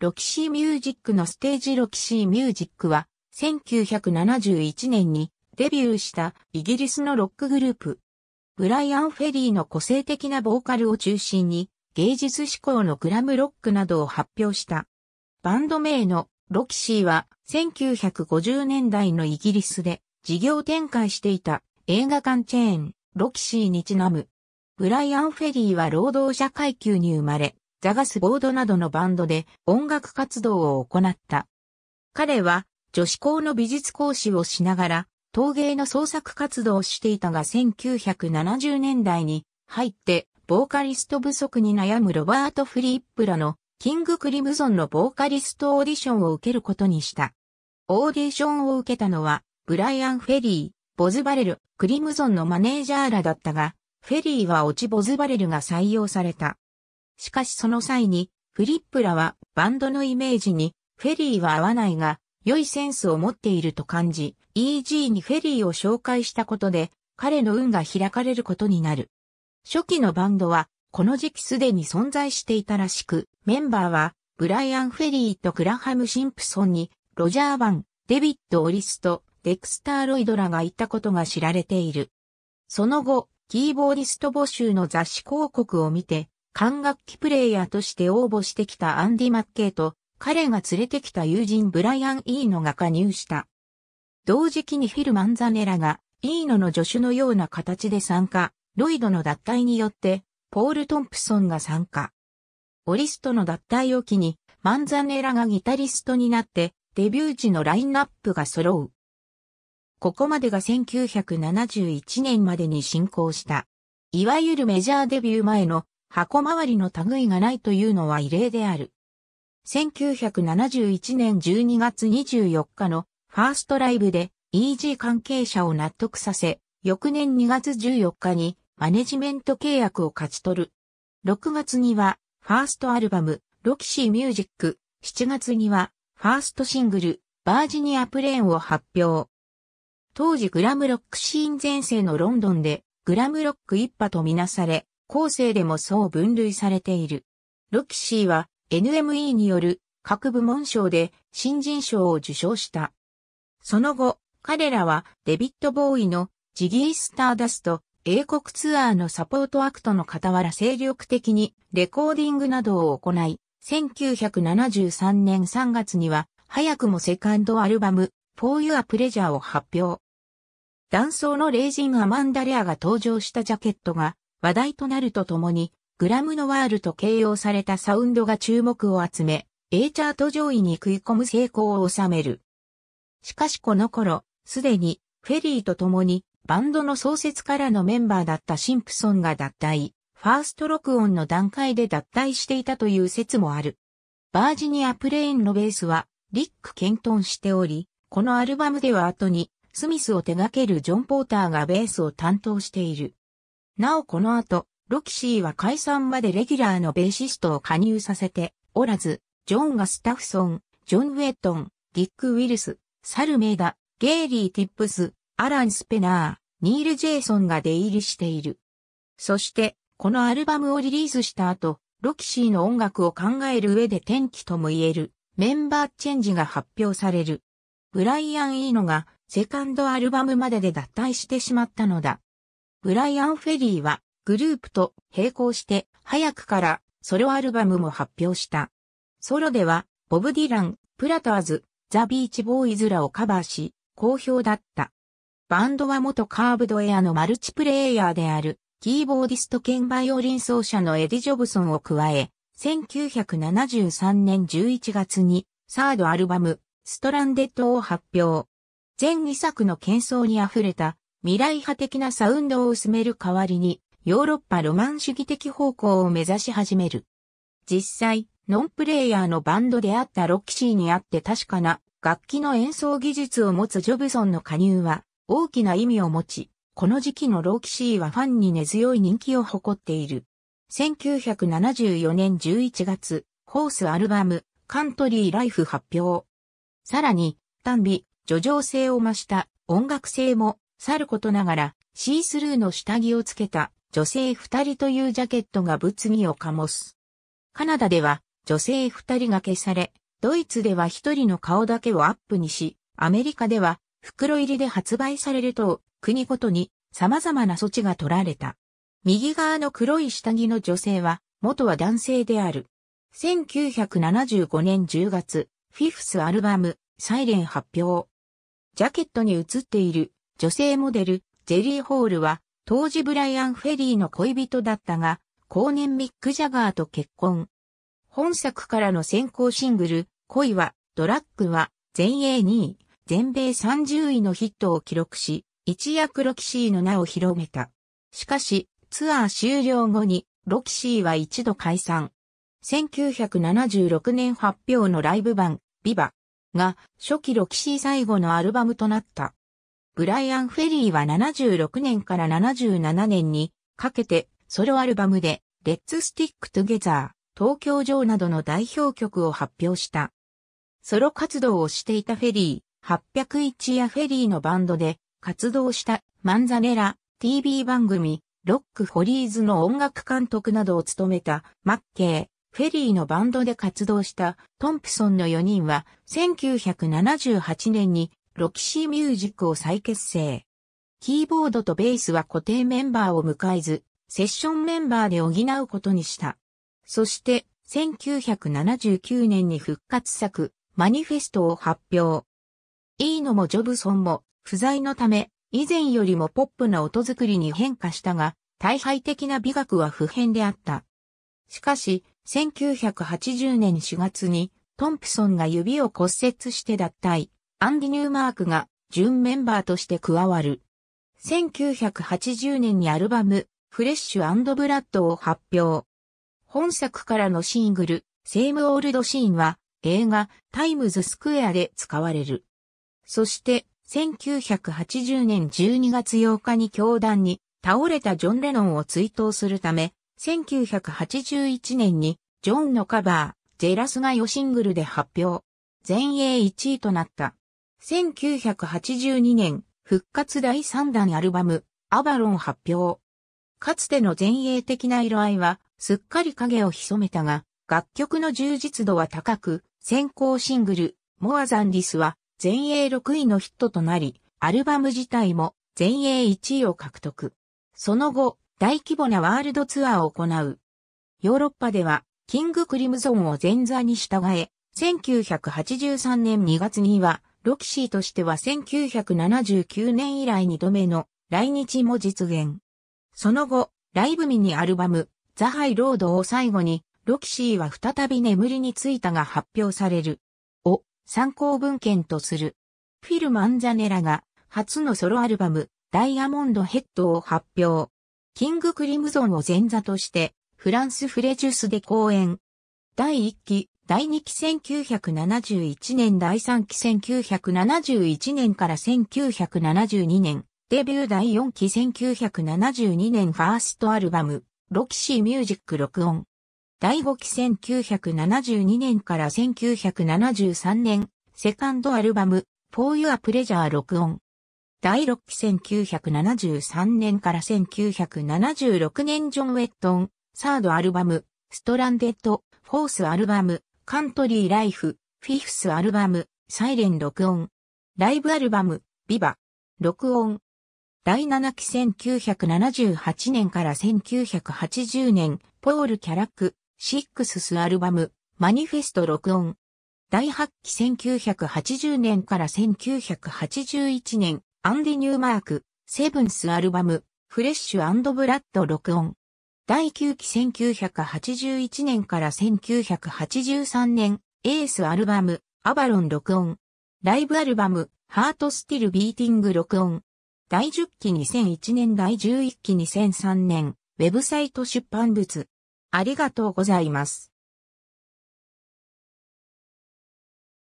ロキシーミュージックのステージロキシーミュージックは、1971年にデビューしたイギリスのロックグループ。ブライアン・フェリーの個性的なボーカルを中心に、芸術志向のグラムロックなどを発表した。バンド名のロキシーは1950年代のイギリスで事業展開していた映画館チェーンロキシーにちなむ。ブライアン・フェリーは労働者階級に生まれ、ザガスボードなどのバンドで音楽活動を行った。彼は女子校の美術講師をしながら陶芸の創作活動をしていたが1970年代に入ってボーカリスト不足に悩むロバート・フリップらのキング・クリムゾンのボーカリストオーディションを受けることにした。オーディションを受けたのはブライアン・フェリー、ボズバレル、クリムゾンのマネージャーらだったが、フェリーはオチボズバレルが採用された。しかしその際に、フリップらはバンドのイメージにフェリーは合わないが、良いセンスを持っていると感じ、EG にフェリーを紹介したことで、彼の運が開かれることになる。初期のバンドは、この時期すでに存在していたらしく、メンバーは、ブライアン・フェリーとクラハム・シンプソンに、ロジャー・バン、デビッド・オリスと、デクスター・ロイドらがいたことが知られている。その後、キーボーディスト募集の雑誌広告を見て、管楽器プレイヤーとして応募してきたアンディ・マッケイと、彼が連れてきた友人ブライアン・イーノが加入した。同時期にフィル・マンザネラが、イーノの助手のような形で参加、ロイドの脱退によって、ポール・トンプソンが参加。オリストの脱退を機に、マンザネラがギタリストになって、デビュー時のラインナップが揃う。ここまでが1971年までに進行した。いわゆるメジャーデビュー前の箱周りの類がないというのは異例である。1971年12月24日のファーストライブで EG 関係者を納得させ、翌年2月14日にマネジメント契約を勝ち取る。6月にはファーストアルバムロキシーミュージック、7月にはファーストシングルバージニアプレーンを発表。当時グラムロックシーン前世のロンドンでグラムロック一派とみなされ、後世でもそう分類されている。ロキシーは NME による各部門賞で新人賞を受賞した。その後、彼らはデビット・ボーイのジギー・スターダスト英国ツアーのサポートアクトの傍ら精力的にレコーディングなどを行い、1973年3月には早くもセカンドアルバム For Your Pleasure を発表。断層のレイジン・アマンダレアが登場したジャケットが話題となるとともに、グラムノワールと形容されたサウンドが注目を集め、A チャート上位に食い込む成功を収める。しかしこの頃、すでに、フェリーと共に、バンドの創設からのメンバーだったシンプソンが脱退、ファースト録音の段階で脱退していたという説もある。バージニア・プレーンのベースは、リック・ケントンしており、このアルバムでは後に、スミスを手掛けるジョン・ポーターがベースを担当している。なおこの後、ロキシーは解散までレギュラーのベーシストを加入させておらず、ジョン・ガスタフソン、ジョン・ウェットン、ディック・ウィルス、サルメイダ、ゲイリー・ティップス、アラン・スペナー、ニール・ジェイソンが出入りしている。そして、このアルバムをリリースした後、ロキシーの音楽を考える上で転機とも言えるメンバーチェンジが発表される。ブライアン・イーノがセカンドアルバムまでで脱退してしまったのだ。ブライアン・フェリーはグループと並行して早くからソロアルバムも発表した。ソロではボブ・ディラン、プラターズ、ザ・ビーチ・ボーイズらをカバーし、好評だった。バンドは元カーブドエアのマルチプレイヤーであるキーボーディスト兼バイオリン奏者のエディ・ジョブソンを加え、1973年11月にサードアルバム、ストランデッドを発表。全2作の喧騒に溢れた未来派的なサウンドを薄める代わりに、ヨーロッパロマン主義的方向を目指し始める。実際、ノンプレイヤーのバンドであったロッキシーにあって確かな楽器の演奏技術を持つジョブソンの加入は大きな意味を持ち、この時期のロッキシーはファンに根強い人気を誇っている。1974年11月、ホースアルバム、カントリーライフ発表。さらに、単美、叙情性を増した音楽性もさることながら、シースルーの下着をつけた女性二人というジャケットが物議を醸す。カナダでは女性二人が消され、ドイツでは一人の顔だけをアップにし、アメリカでは袋入りで発売されると、国ごとに様々な措置が取られた。右側の黒い下着の女性は、元は男性である。1975年10月、フィフスアルバム、サイレン発表。ジャケットに映っている女性モデル、ジェリー・ホールは、当時ブライアン・フェリーの恋人だったが、後年ミック・ジャガーと結婚。本作からの先行シングル、恋は、ドラッグは、全英2位、全米30位のヒットを記録し、一躍ロキシーの名を広めた。しかし、ツアー終了後に、ロキシーは一度解散。1976年発表のライブ版、ビバが初期ロキシー最後のアルバムとなった。ブライアン・フェリーは76年から77年にかけてソロアルバムでレッツ・スティック・トゥゲザー、東京城などの代表曲を発表した。ソロ活動をしていたフェリー、801やフェリーのバンドで活動したマンザネラ、TV 番組、ロックホリーズの音楽監督などを務めたマッケー、フェリーのバンドで活動したトンプソンの4人は1978年にロキシーミュージックを再結成。キーボードとベースは固定メンバーを迎えず、セッションメンバーで補うことにした。そして、1979年に復活作、マニフェストを発表。いいのもジョブソンも不在のため、以前よりもポップな音作りに変化したが、大敗的な美学は不変であった。しかし、1980年4月に、トンプソンが指を骨折して脱退。アンディ・ニューマークが準メンバーとして加わる。1980年にアルバム、フレッシュブラッドを発表。本作からのシングル、セームオールドシーンは映画タイムズスクエアで使われる。そして1980年12月8日に教団に倒れたジョン・レノンを追悼するため、1981年にジョンのカバー、ジェラスガヨシングルで発表。全英1位となった。1982年、復活第3弾アルバム、アバロン発表。かつての前衛的な色合いは、すっかり影を潜めたが、楽曲の充実度は高く、先行シングル、モアザンディスは、前衛6位のヒットとなり、アルバム自体も、前衛1位を獲得。その後、大規模なワールドツアーを行う。ヨーロッパでは、キングクリムゾンを前座に従え、1983年2月には、ロキシーとしては1979年以来2度目の来日も実現。その後、ライブミニアルバム、ザ・ハイ・ロードを最後に、ロキシーは再び眠りについたが発表される。を参考文献とする。フィル・マンザネラが初のソロアルバム、ダイヤモンド・ヘッドを発表。キング・クリムゾンを前座として、フランス・フレジュスで公演。第1期、第2期1971年第3期1971年から1972年、デビュー第4期1972年ファーストアルバム、ロキシーミュージック録音。第5期1972年から1973年、セカンドアルバム、フォーユアプレジャー録音。第6期1973年から1976年ジョン・ウェットン、サードアルバム、ストランデッド、フォースアルバム、カントリーライフ、フィフスアルバム、サイレン録音。ライブアルバム、ビバ、録音。第7期1978年から1980年、ポール・キャラック、シックススアルバム、マニフェスト録音。第8期1980年から1981年、アンディ・ニューマーク、セブンスアルバム、フレッシュブラッド録音。第9期1981年から1983年、エースアルバム、アバロン録音。ライブアルバム、ハートスティルビーティング録音。第10期2001年第11期2003年、ウェブサイト出版物。ありがとうございます。